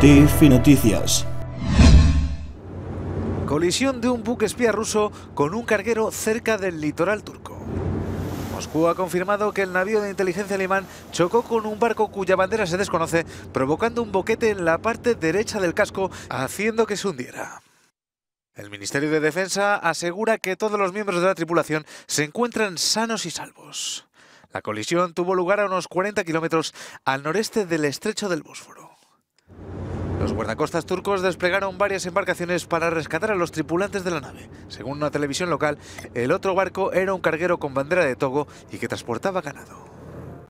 Tifi Noticias. Colisión de un buque espía ruso con un carguero cerca del litoral turco. Moscú ha confirmado que el navío de inteligencia alemán chocó con un barco cuya bandera se desconoce, provocando un boquete en la parte derecha del casco, haciendo que se hundiera. El Ministerio de Defensa asegura que todos los miembros de la tripulación se encuentran sanos y salvos. La colisión tuvo lugar a unos 40 kilómetros al noreste del estrecho del Bósforo. Los guardacostas turcos desplegaron varias embarcaciones para rescatar a los tripulantes de la nave. Según una televisión local, el otro barco era un carguero con bandera de Togo y que transportaba ganado.